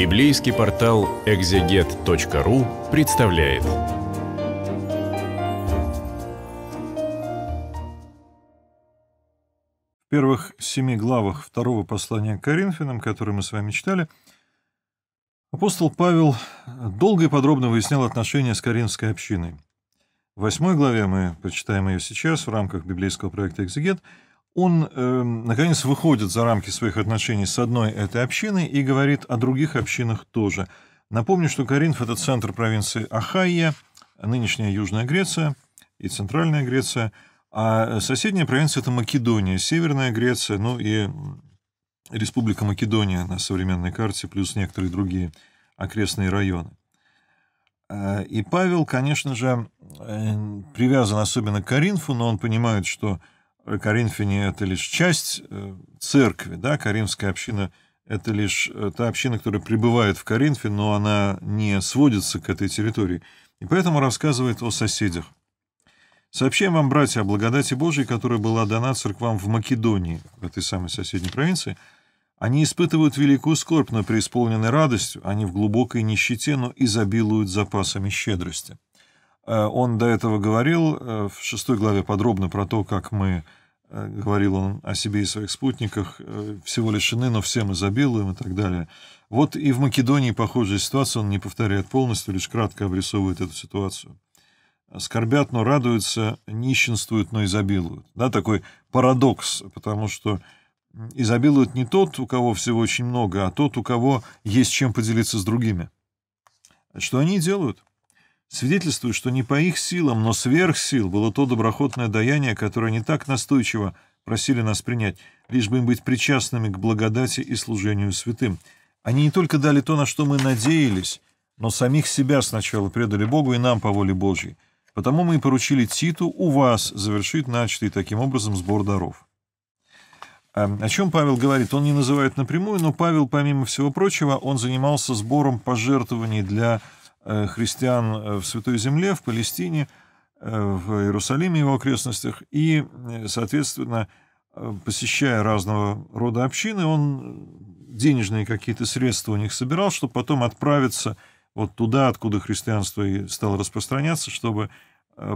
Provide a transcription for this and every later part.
Библейский портал экзегет.ру представляет. В первых семи главах второго послания к Коринфянам, которые мы с вами читали, апостол Павел долго и подробно выяснял отношения с коринфской общиной. В восьмой главе мы прочитаем ее сейчас в рамках библейского проекта «Экзегет», он, э, наконец, выходит за рамки своих отношений с одной этой общиной и говорит о других общинах тоже. Напомню, что Каринф – это центр провинции Ахайя, нынешняя Южная Греция и Центральная Греция, а соседняя провинция – это Македония, Северная Греция, ну и Республика Македония на современной карте, плюс некоторые другие окрестные районы. Э, и Павел, конечно же, э, привязан особенно к Каринфу, но он понимает, что Коринфяне — это лишь часть э, церкви, да, Каринская община — это лишь э, та община, которая пребывает в Коринфе, но она не сводится к этой территории, и поэтому рассказывает о соседях. Сообщаем вам, братья, о благодати Божией, которая была дана церквам в Македонии, в этой самой соседней провинции. Они испытывают великую скорбь, но преисполнены радостью, они в глубокой нищете, но изобилуют запасами щедрости. Э, он до этого говорил э, в шестой главе подробно про то, как мы, э, говорил он о себе и своих спутниках, всего лишены, но всем изобилуем и так далее. Вот и в Македонии похожая ситуация, он не повторяет полностью, лишь кратко обрисовывает эту ситуацию. Скорбят, но радуются, нищенствуют, но изобилуют. Да, такой парадокс, потому что изобилует не тот, у кого всего очень много, а тот, у кого есть чем поделиться с другими. Что они делают? свидетельствуют, что не по их силам, но сверх сил было то доброхотное даяние, которое не так настойчиво просили нас принять, лишь бы им быть причастными к благодати и служению святым. Они не только дали то, на что мы надеялись, но самих себя сначала предали Богу и нам по воле Божьей. Потому мы и поручили Титу у вас завершить начатый таким образом сбор даров. А, о чем Павел говорит, он не называет напрямую, но Павел, помимо всего прочего, он занимался сбором пожертвований для Э, христиан э, в Святой Земле, в Палестине, э, в Иерусалиме и его окрестностях. И, соответственно, посещая разного рода общины, он денежные какие-то средства у них собирал, чтобы потом отправиться вот туда, откуда христианство и стало распространяться, чтобы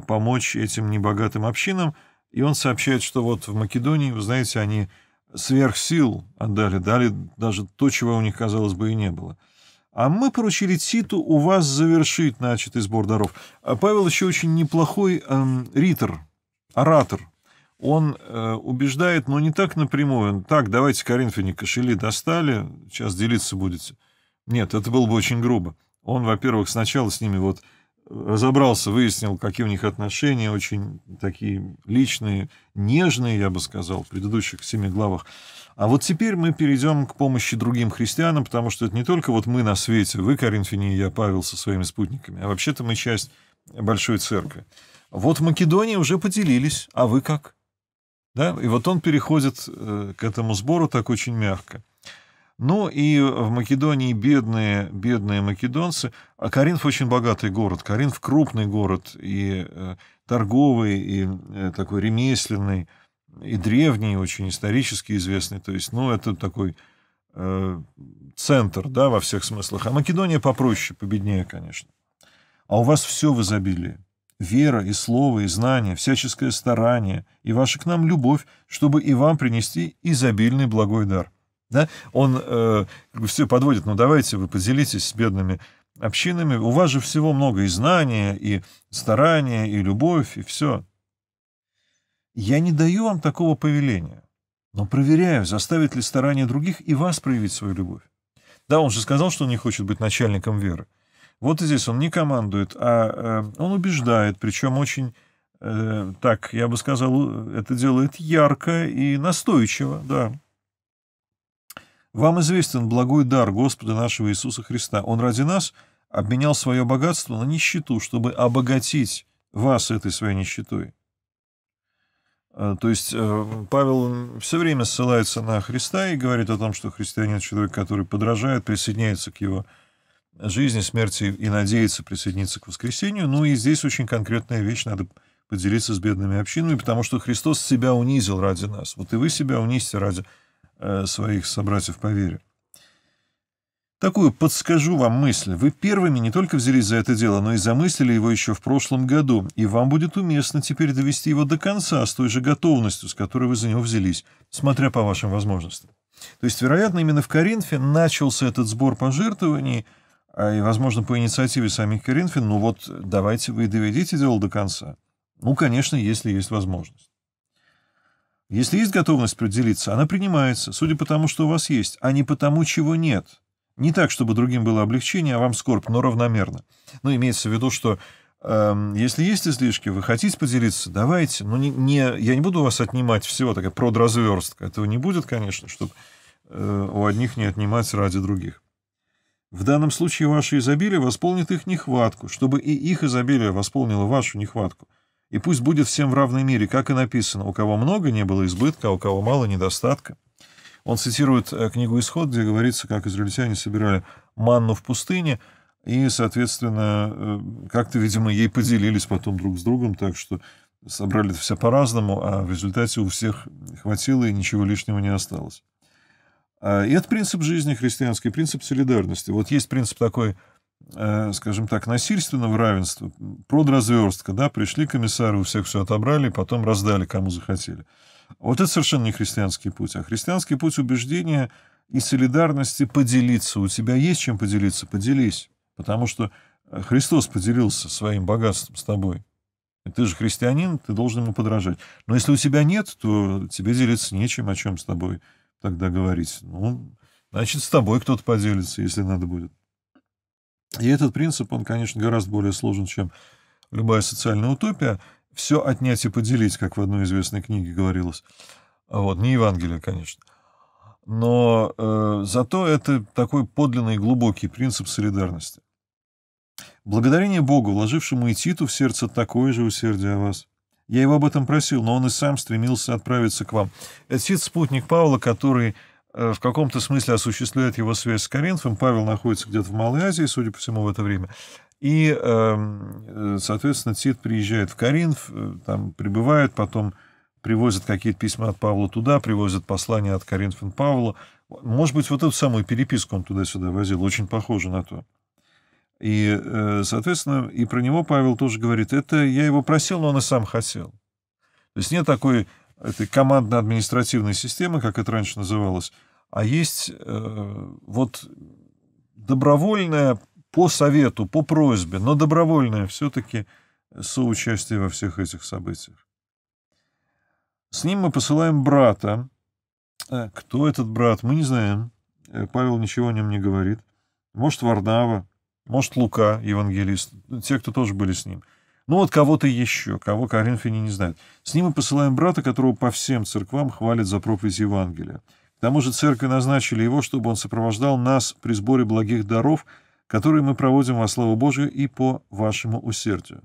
помочь этим небогатым общинам. И он сообщает, что вот в Македонии, вы знаете, они сверх сил отдали, дали даже то, чего у них, казалось бы, и не было – а мы поручили Титу у вас завершить начатый сбор даров. А Павел еще очень неплохой эм, ритор, оратор. Он э, убеждает, но не так напрямую. Так, давайте, Коринфяне, кошели достали, сейчас делиться будете. Нет, это было бы очень грубо. Он, во-первых, сначала с ними вот разобрался, выяснил, какие у них отношения, очень такие личные, нежные, я бы сказал, в предыдущих семи главах. А вот теперь мы перейдем к помощи другим христианам, потому что это не только вот мы на свете, вы, Коринфяне, и я, Павел, со своими спутниками, а вообще-то мы часть Большой Церкви. Вот в Македонии уже поделились, а вы как? Да? И вот он переходит э, к этому сбору так очень мягко. Ну и в Македонии бедные, бедные македонцы. А Каринф очень богатый город. Каринф крупный город и э, торговый, и э, такой ремесленный, и древний, очень исторически известный. То есть, ну, это такой э, центр, да, во всех смыслах. А Македония попроще, победнее, конечно. А у вас все в изобилии. Вера и слово, и знание, всяческое старание, и ваша к нам любовь, чтобы и вам принести изобильный благой дар. Да? Он э, все подводит, ну давайте вы поделитесь с бедными общинами, у вас же всего много и знания, и старания, и любовь, и все. Я не даю вам такого повеления, но проверяю, заставит ли старание других и вас проявить свою любовь. Да, он же сказал, что он не хочет быть начальником веры. Вот и здесь он не командует, а э, он убеждает, причем очень, э, так, я бы сказал, э, это делает ярко и настойчиво, да. Вам известен благой дар Господа нашего Иисуса Христа. Он ради нас обменял свое богатство на нищету, чтобы обогатить вас этой своей нищетой. Э, то есть э, Павел все время ссылается на Христа и говорит о том, что христианин — человек, который подражает, присоединяется к его жизни, смерти и надеется присоединиться к воскресению. Ну и здесь очень конкретная вещь, надо поделиться с бедными общинами, потому что Христос себя унизил ради нас. Вот и вы себя унизите ради Э, своих собратьев по вере. Такую подскажу вам мысль. Вы первыми не только взялись за это дело, но и замыслили его еще в прошлом году, и вам будет уместно теперь довести его до конца с той же готовностью, с которой вы за него взялись, смотря по вашим возможностям. То есть, вероятно, именно в Коринфе начался этот сбор пожертвований, а и, возможно, по инициативе самих Коринфян, ну вот, давайте вы доведите дело до конца. Ну, конечно, если есть возможность. Если есть готовность поделиться, она принимается, судя по тому, что у вас есть, а не потому, чего нет. Не так, чтобы другим было облегчение, а вам скорбь, но равномерно. Но имеется в виду, что э, если есть излишки, вы хотите поделиться, давайте. Но ну, не, не, я не буду у вас отнимать всего, такая продразверстка. Этого не будет, конечно, чтобы э, у одних не отнимать ради других. В данном случае ваше изобилие восполнит их нехватку, чтобы и их изобилие восполнило вашу нехватку – и пусть будет всем в равной мере, как и написано, у кого много не было избытка, а у кого мало недостатка. Он цитирует э, книгу «Исход», где говорится, как израильтяне собирали манну в пустыне, и, соответственно, э, как-то, видимо, ей поделились потом друг с другом, так что собрали это все по-разному, а в результате у всех хватило и ничего лишнего не осталось. А, и это принцип жизни христианский, принцип солидарности. Вот есть принцип такой – Э, скажем так, насильственного равенства, продразверстка, да, пришли комиссары, у всех все отобрали, потом раздали, кому захотели. Вот это совершенно не христианский путь, а христианский путь убеждения и солидарности поделиться. У тебя есть чем поделиться? Поделись. Потому что э, Христос поделился своим богатством с тобой. И ты же христианин, ты должен ему подражать. Но если у тебя нет, то тебе делиться нечем, о чем с тобой тогда говорить. Ну, значит, с тобой кто-то поделится, если надо будет. И этот принцип, он, конечно, гораздо более сложен, чем любая социальная утопия. Все отнять и поделить, как в одной известной книге говорилось. Вот, не Евангелие, конечно. Но э, зато это такой подлинный глубокий принцип солидарности. Благодарение Богу, вложившему и Титу в сердце такое же усердие о вас. Я его об этом просил, но он и сам стремился отправиться к вам. Тит — спутник Павла, который Э, в каком-то смысле осуществляет его связь с Коринфом. Павел находится где-то в Малой Азии, судя по всему, в это время. И, эм, э, соответственно, Тит приезжает в Коринф, э, там прибывает, потом привозят какие-то письма от Павла туда, привозят послания от Коринфян Павла. Может быть, вот эту самую переписку он туда-сюда возил, очень похоже на то. И, соответственно, и про него Павел тоже говорит, это я его просил, но он и сам хотел. То есть нет такой этой командно-административной системы, как это раньше называлось, а есть э, вот добровольное по совету, по просьбе, но добровольное все-таки соучастие во всех этих событиях. С ним мы посылаем брата. Э, кто этот брат, мы не знаем. Э, Павел ничего о нем не говорит. Может, Варнава, может, Лука, евангелист, те, кто тоже были с ним. Ну, вот кого-то еще, кого коринфяне не знают. С ним мы посылаем брата, которого по всем церквам хвалят за проповедь Евангелия. К тому же церкви назначили его, чтобы он сопровождал нас при сборе благих даров, которые мы проводим во славу Божию и по вашему усердию.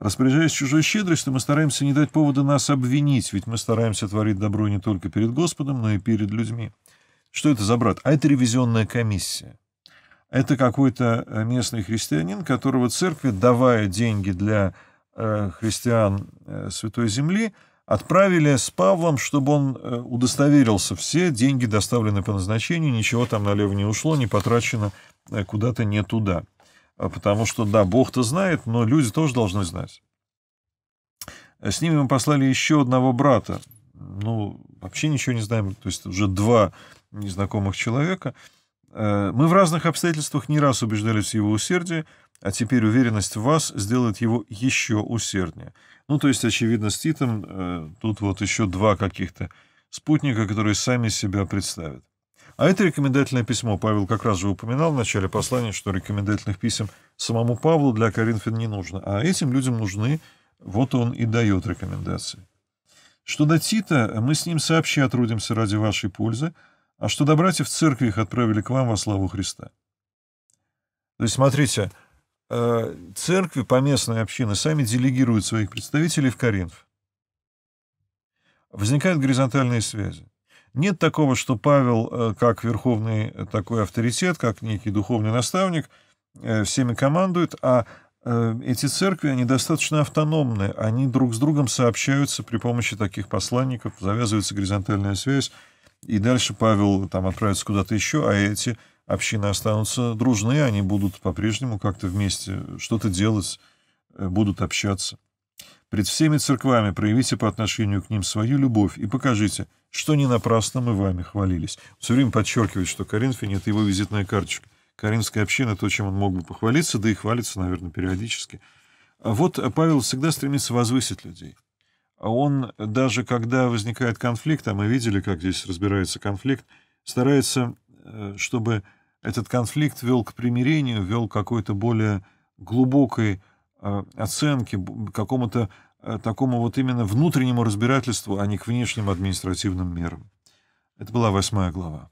Распоряжаясь чужой щедростью, мы стараемся не дать повода нас обвинить, ведь мы стараемся творить добро не только перед Господом, но и перед людьми. Что это за брат? А это ревизионная комиссия это какой-то э, местный христианин, которого церковь, давая деньги для э, христиан э, Святой Земли, отправили с Павлом, чтобы он удостоверился, все деньги доставлены по назначению, ничего там налево не ушло, не потрачено куда-то не туда. А потому что, да, Бог-то знает, но люди тоже должны знать. С ними мы послали еще одного брата. Ну, вообще ничего не знаем. То есть уже два незнакомых человека – Э, мы в разных обстоятельствах не раз убеждались в его усердии, а теперь уверенность в вас сделает его еще усерднее. Ну, то есть, очевидно, с Титом э, тут вот еще два каких-то спутника, которые сами себя представят. А это рекомендательное письмо. Павел как раз же упоминал в начале послания, что рекомендательных писем самому Павлу для Коринфян не нужно, а этим людям нужны, вот он и дает рекомендации. Что до Тита, мы с ним сообща трудимся ради вашей пользы, а что до братьев церкви их отправили к вам во славу Христа. То есть, смотрите, э, церкви, поместные общины сами делегируют своих представителей в Коринф. Возникают горизонтальные связи. Нет такого, что Павел, э, как верховный э, такой авторитет, как некий духовный наставник, всеми командует, а эти церкви, они достаточно автономны, они друг с другом сообщаются при помощи таких посланников, завязывается горизонтальная связь, и дальше Павел там отправится куда-то еще, а эти общины останутся дружны, они будут по-прежнему как-то вместе что-то делать, э, будут общаться. Пред всеми церквами проявите по отношению к ним свою любовь и покажите, что не напрасно мы вами хвалились. Все время подчеркивает, что Коринфяне — это его визитная карточка. Каринская община — то, чем он мог бы похвалиться, да и хвалится, наверное, периодически. А вот Павел всегда стремится возвысить людей — а он даже когда возникает конфликт, а мы видели, как здесь разбирается конфликт, старается, э, чтобы этот конфликт вел к примирению, вел к какой-то более глубокой э, оценке, какому-то э, такому вот именно внутреннему разбирательству, а не к внешним административным мерам. Это была восьмая глава.